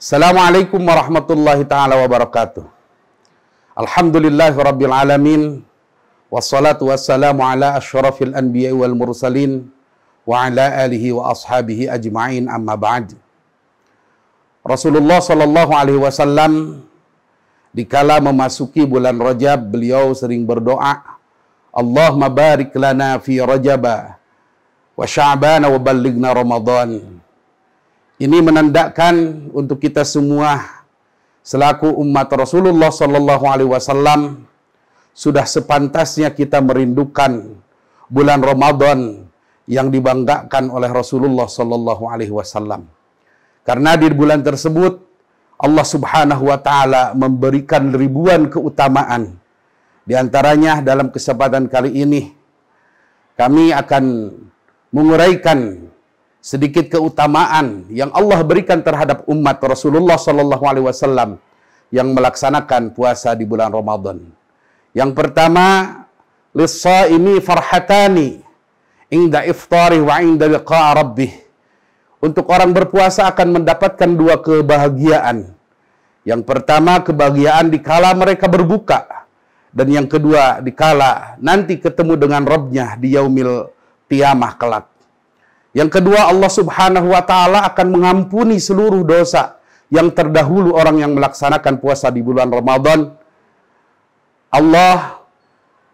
Assalamualaikum warahmatullahi taala wabarakatuh. Alhamdulillah rabbil alamin wassalatu wassalamu ala asyrafil anbiya'i wal mursalin wa ala alihi wa ashabihi ajma'in amma ba'd. Rasulullah sallallahu alaihi wasallam dikala memasuki bulan Rajab beliau sering berdoa Allahumma barik lana fi Rajaba wa Sya'bana wa ballighna Ramadan. Ini menandakan untuk kita semua selaku umat Rasulullah sallallahu alaihi wasallam sudah sepantasnya kita merindukan bulan Ramadan yang dibanggakan oleh Rasulullah sallallahu alaihi wasallam. Karena di bulan tersebut Allah Subhanahu wa taala memberikan ribuan keutamaan. Di antaranya dalam kesempatan kali ini kami akan menguraikan sedikit keutamaan yang Allah berikan terhadap umat Rasulullah Shallallahu Alaihi Wasallam yang melaksanakan puasa di bulan Ramadan. Yang pertama, lisa ini farhatani inda iftari wa inda liqa rabbih. Untuk orang berpuasa akan mendapatkan dua kebahagiaan. Yang pertama, kebahagiaan di kala mereka berbuka. Dan yang kedua, di kala nanti ketemu dengan Robnya di yaumil tiamah kelak. Yang kedua, Allah Subhanahu wa taala akan mengampuni seluruh dosa yang terdahulu orang yang melaksanakan puasa di bulan Ramadan. Allah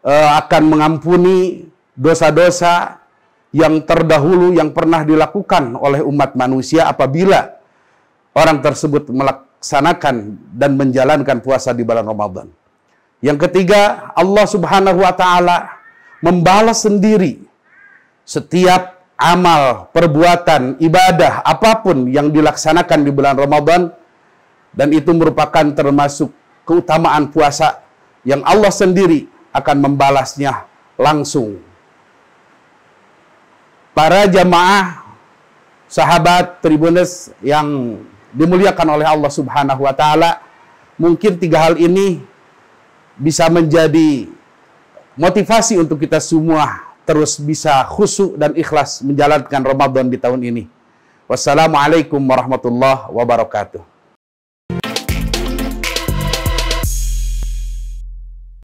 uh, akan mengampuni dosa-dosa yang terdahulu yang pernah dilakukan oleh umat manusia apabila orang tersebut melaksanakan dan menjalankan puasa di bulan Ramadan. Yang ketiga, Allah Subhanahu wa taala membalas sendiri setiap amal, perbuatan, ibadah, apapun yang dilaksanakan di bulan Ramadan dan itu merupakan termasuk keutamaan puasa yang Allah sendiri akan membalasnya langsung. Para jamaah sahabat Tribunus yang dimuliakan oleh Allah Subhanahu wa taala, mungkin tiga hal ini bisa menjadi motivasi untuk kita semua terus bisa khusyuk dan ikhlas menjalankan Ramadan di tahun ini. Wassalamualaikum warahmatullahi wabarakatuh.